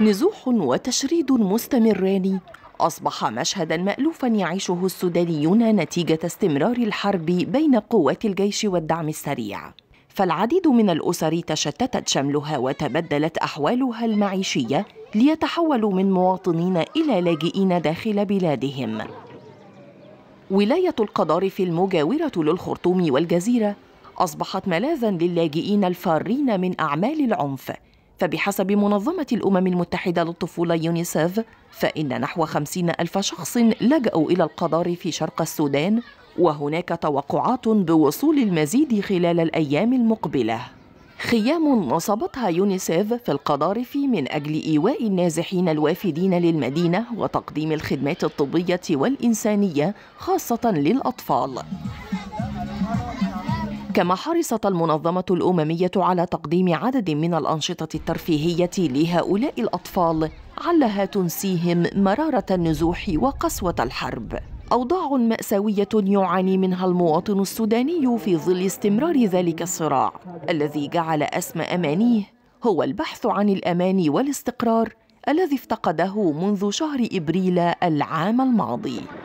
نزوح وتشريد مستمران أصبح مشهدا مألوفا يعيشه السودانيون نتيجة استمرار الحرب بين قوات الجيش والدعم السريع فالعديد من الأسر تشتتت شملها وتبدلت أحوالها المعيشية ليتحولوا من مواطنين إلى لاجئين داخل بلادهم ولاية القضارف المجاورة للخرطوم والجزيرة أصبحت ملاذا للاجئين الفارين من أعمال العنف فبحسب منظمة الأمم المتحدة للطفولة يونيسيف فإن نحو خمسين ألف شخص لجأوا إلى القضار في شرق السودان وهناك توقعات بوصول المزيد خلال الأيام المقبلة خيام نصبتها يونيسيف في القضارف من أجل إيواء النازحين الوافدين للمدينة وتقديم الخدمات الطبية والإنسانية خاصة للأطفال كما حرصت المنظمة الأممية على تقديم عدد من الأنشطة الترفيهية لهؤلاء الأطفال علها تنسيهم مرارة النزوح وقسوة الحرب أوضاع مأساوية يعاني منها المواطن السوداني في ظل استمرار ذلك الصراع الذي جعل أسمى أمانيه هو البحث عن الأمان والاستقرار الذي افتقده منذ شهر إبريل العام الماضي